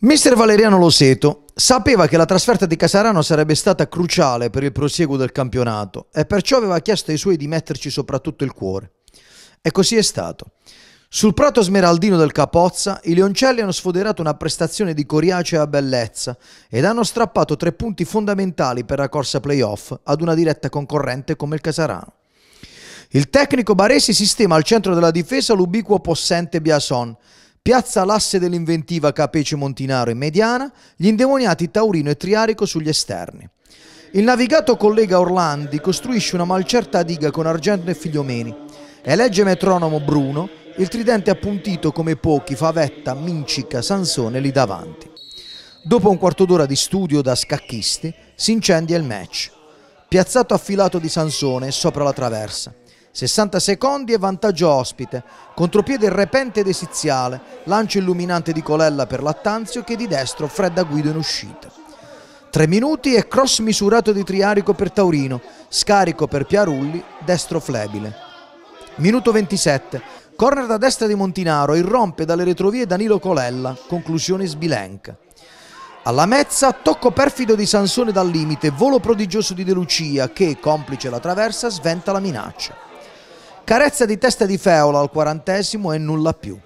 Mister Valeriano Loseto sapeva che la trasferta di Casarano sarebbe stata cruciale per il prosieguo del campionato e perciò aveva chiesto ai suoi di metterci soprattutto il cuore. E così è stato. Sul prato smeraldino del Capozza, i Leoncelli hanno sfoderato una prestazione di coriacea bellezza ed hanno strappato tre punti fondamentali per la corsa playoff ad una diretta concorrente come il Casarano. Il tecnico Baresi sistema al centro della difesa l'ubiquo possente Biason Piazza l'asse dell'inventiva Capece Montinaro e mediana, gli indemoniati Taurino e Triarico sugli esterni. Il navigato collega Orlandi costruisce una malcerta diga con Argento e Figliomeni. Elegge metronomo Bruno, il tridente appuntito come pochi Favetta, Mincica, Sansone lì davanti. Dopo un quarto d'ora di studio da scacchisti, si incendia il match. Piazzato affilato di Sansone sopra la traversa. 60 secondi e vantaggio ospite. Contropiede repente De Siziale, lancio illuminante di Colella per Lattanzio che di destro fredda Guido in uscita. 3 minuti e cross misurato di Triarico per Taurino, scarico per Piarulli, destro flebile. Minuto 27, corner da destra di Montinaro, irrompe dalle retrovie Danilo Colella, conclusione sbilenca. Alla mezza, tocco perfido di Sansone dal limite, volo prodigioso di De Lucia che, complice la traversa, sventa la minaccia. Carezza di testa di Feola al quarantesimo e nulla più.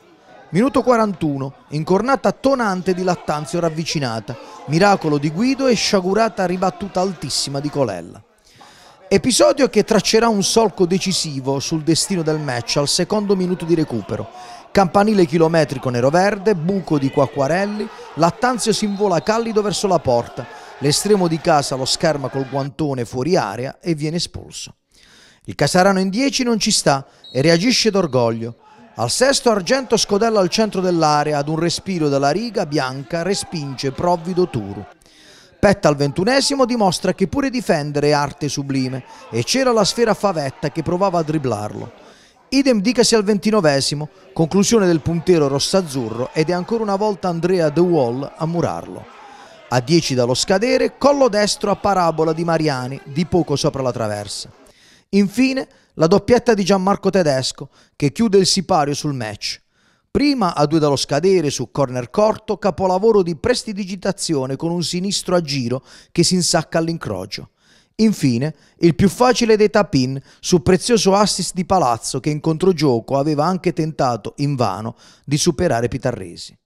Minuto 41, incornata tonante di Lattanzio ravvicinata, miracolo di Guido e sciagurata ribattuta altissima di Colella. Episodio che traccerà un solco decisivo sul destino del match al secondo minuto di recupero. Campanile chilometrico nero-verde, buco di Quacquarelli, Lattanzio si invola callido verso la porta, l'estremo di casa lo scherma col guantone fuori area e viene espulso. Il Casarano in 10 non ci sta e reagisce d'orgoglio. Al sesto Argento scodella al centro dell'area ad un respiro dalla riga bianca respinge provvido Turu. Petta al ventunesimo dimostra che pure difendere è arte sublime e c'era la sfera favetta che provava a driblarlo. Idem dicasi al ventinovesimo, conclusione del puntero rossazzurro ed è ancora una volta Andrea De Wall a murarlo. A 10 dallo scadere, collo destro a parabola di Mariani, di poco sopra la traversa. Infine la doppietta di Gianmarco Tedesco che chiude il sipario sul match. Prima a due dallo scadere su corner corto, capolavoro di prestidigitazione con un sinistro a giro che si insacca all'incrocio. Infine, il più facile dei tapin su prezioso assist di Palazzo che in controgioco aveva anche tentato, invano, di superare Pitarresi.